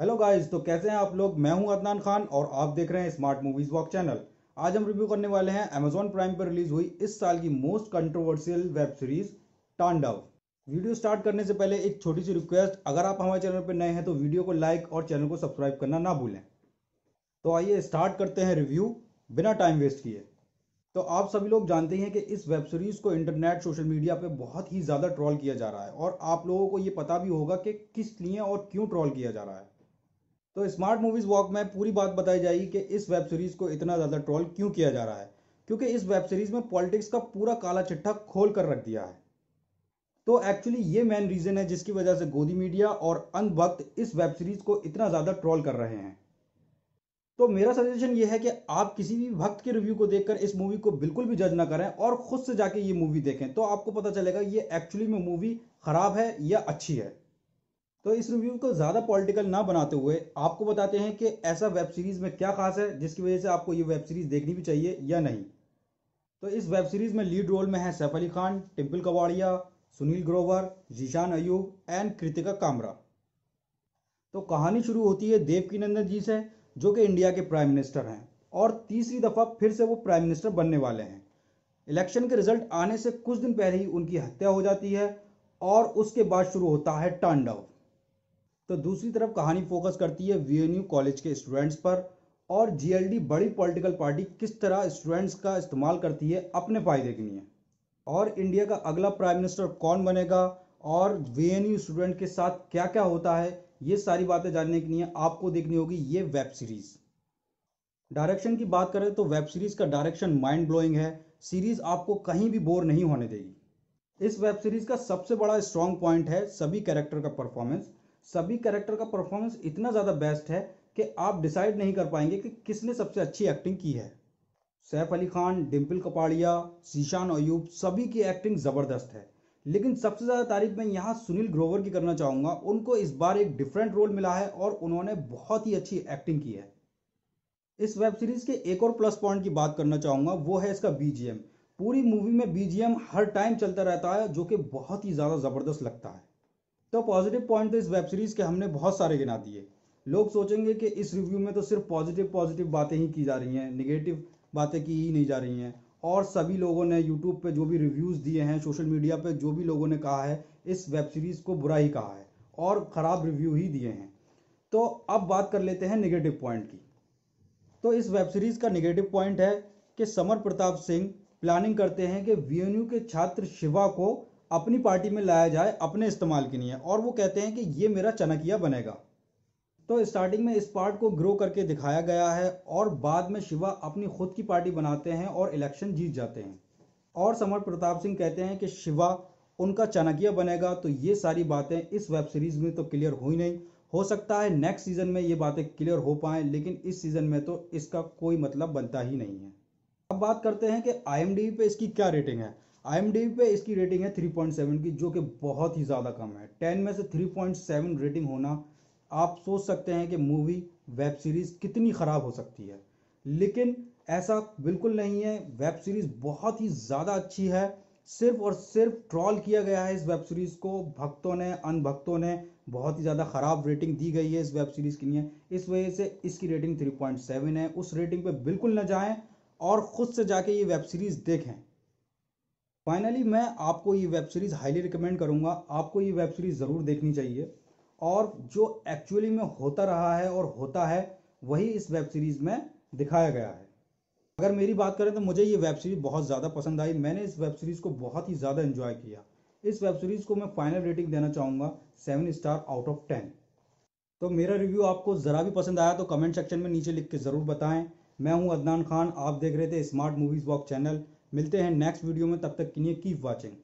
hello guys तो कैसे हैं आप लोग मैं हूं अदनान खान और आप देख रहे हैं स्मार्ट मूवीज वॉक चैनल आज हम रिव्यू करने वाले हैं अमेजोन प्राइम पर रिलीज हुई इस साल की most controversial web series Tandav video start करने से पहले एक छोटी सी रिक्वेस्ट अगर आप हमारे चैनल पर नए हैं तो वीडियो को लाइक और चैनल को सब्सक्राइब करना ना भूलें तो आइए स्टार्ट करते हैं रिव्यू बिना टाइम वेस्ट किए तो आप सभी लोग जानते हैं कि इस वेब सीरीज को इंटरनेट सोशल मीडिया पे बहुत ही ज़्यादा ट्रॉल किया जा रहा है और आप लोगों को ये पता भी होगा कि किस लिए और क्यों ट्रॉल किया जा रहा है तो स्मार्ट मूवीज वॉक में पूरी बात बताई जाएगी कि इस वेब सीरीज को इतना ज्यादा ट्रोल क्यों किया जा रहा है क्योंकि इस वेब सीरीज में पॉलिटिक्स का पूरा काला चिट्ठा खोल कर रख दिया है तो एक्चुअली ये मेन रीजन है जिसकी वजह से गोदी मीडिया और वक्त इस वेब सीरीज को इतना ज्यादा ट्रोल कर रहे हैं तो मेरा सजेशन ये है कि आप किसी भी वक्त के रिव्यू को देखकर इस मूवी को बिल्कुल भी जज ना करें और खुद से जाके ये मूवी देखें तो आपको पता चलेगा ये एक्चुअली में मूवी खराब है या अच्छी है तो इस रिव्यू को ज़्यादा पॉलिटिकल ना बनाते हुए आपको बताते हैं कि ऐसा वेब सीरीज़ में क्या खास है जिसकी वजह से आपको ये वेब सीरीज़ देखनी भी चाहिए या नहीं तो इस वेब सीरीज़ में लीड रोल में है सैफ अली खान टिम्पल कवाड़िया सुनील ग्रोवर जीशान अयूब एंड कृतिका कामरा तो कहानी शुरू होती है देवकी नंदन जी से जो कि इंडिया के प्राइम मिनिस्टर हैं और तीसरी दफ़ा फिर से वो प्राइम मिनिस्टर बनने वाले हैं इलेक्शन के रिजल्ट आने से कुछ दिन पहले ही उनकी हत्या हो जाती है और उसके बाद शुरू होता है टांडव तो दूसरी तरफ कहानी फोकस करती है वीएनयू कॉलेज के स्टूडेंट्स पर और जीएलडी बड़ी पॉलिटिकल पार्टी किस तरह स्टूडेंट्स का इस्तेमाल करती है अपने फायदे के लिए और इंडिया का अगला प्राइम मिनिस्टर कौन बनेगा और वीएनयू स्टूडेंट के साथ क्या क्या होता है ये सारी बातें जानने के लिए आपको देखनी होगी ये वेब सीरीज डायरेक्शन की बात करें तो वेब सीरीज का डायरेक्शन माइंड ब्लोइंग है सीरीज आपको कहीं भी बोर नहीं होने देगी इस वेब सीरीज का सबसे बड़ा स्ट्रॉन्ग पॉइंट है सभी कैरेक्टर का परफॉर्मेंस सभी कैरेक्टर का परफॉर्मेंस इतना ज़्यादा बेस्ट है कि आप डिसाइड नहीं कर पाएंगे कि किसने सबसे अच्छी एक्टिंग की है सैफ अली खान डिम्पल कपाड़िया शीशान अयूब सभी की एक्टिंग ज़बरदस्त है लेकिन सबसे ज़्यादा तारीफ मैं यहाँ सुनील ग्रोवर की करना चाहूँगा उनको इस बार एक डिफरेंट रोल मिला है और उन्होंने बहुत ही अच्छी एक्टिंग की है इस वेब सीरीज़ के एक और प्लस पॉइंट की बात करना चाहूँगा वो है इसका बीजीएम पूरी मूवी में बी हर टाइम चलता रहता है जो कि बहुत ही ज़्यादा ज़बरदस्त लगता है तो पॉजिटिव पॉइंट तो इस वेब सीरीज़ के हमने बहुत सारे गिना दिए लोग सोचेंगे कि इस रिव्यू में तो सिर्फ पॉजिटिव पॉजिटिव बातें ही की जा रही हैं निगेटिव बातें की ही नहीं जा रही हैं और सभी लोगों ने यूट्यूब पे जो भी रिव्यूज़ दिए हैं सोशल मीडिया पे जो भी लोगों ने कहा है इस वेब सीरीज़ को बुरा ही कहा है और ख़राब रिव्यू ही दिए हैं तो अब बात कर लेते हैं निगेटिव पॉइंट की तो इस वेब सीरीज़ का निगेटिव पॉइंट है कि समर प्रताप सिंह प्लानिंग करते हैं कि वी के छात्र शिवा को अपनी पार्टी में लाया जाए अपने इस्तेमाल के लिए और वो कहते हैं कि ये मेरा चनकिया बनेगा तो स्टार्टिंग में इस पार्ट को ग्रो करके दिखाया गया है और बाद में शिवा अपनी खुद की पार्टी बनाते हैं और इलेक्शन जीत जाते हैं और समर प्रताप सिंह कहते हैं कि शिवा उनका चनकिया बनेगा तो ये सारी बातें इस वेब सीरीज में तो क्लियर हुई नहीं हो सकता है नेक्स्ट सीजन में ये बातें क्लियर हो पाए लेकिन इस सीजन में तो इसका कोई मतलब बनता ही नहीं है अब बात करते हैं कि आई पे इसकी क्या रेटिंग है आई पे इसकी रेटिंग है 3.7 की जो कि बहुत ही ज़्यादा कम है 10 में से 3.7 रेटिंग होना आप सोच सकते हैं कि मूवी वेब सीरीज़ कितनी ख़राब हो सकती है लेकिन ऐसा बिल्कुल नहीं है वेब सीरीज़ बहुत ही ज़्यादा अच्छी है सिर्फ और सिर्फ ट्रॉल किया गया है इस वेब सीरीज़ को भक्तों ने अनभक्तों ने बहुत ही ज़्यादा ख़राब रेटिंग दी गई है इस वेब सीरीज़ के लिए इस वजह से इसकी रेटिंग 3.7 है उस रेटिंग पे बिल्कुल ना जाएं और ख़ुद से जाके ये वेब सीरीज़ देखें फाइनली मैं आपको ये वेब सीरीज़ हाईली रिकमेंड करूँगा आपको ये वेब सीरीज़ ज़रूर देखनी चाहिए और जो एक्चुअली में होता रहा है और होता है वही इस वेब सीरीज़ में दिखाया गया है अगर मेरी बात करें तो मुझे ये वेब सीरीज़ बहुत ज़्यादा पसंद आई मैंने इस वेब सीरीज़ को बहुत ही ज़्यादा इन्जॉय किया इस वेब सीरीज़ को मैं फाइनल रेटिंग देना चाहूँगा seven star out of ten तो मेरा रिव्यू आपको ज़रा भी पसंद आया तो कमेंट सेक्शन में नीचे लिख के ज़रूर बताएं मैं हूँ अदनान खान आप देख रहे थे स्मार्ट मूवीज़ वॉक चैनल मिलते हैं नेक्स्ट वीडियो में तब तक के लिए कीप वॉचिंग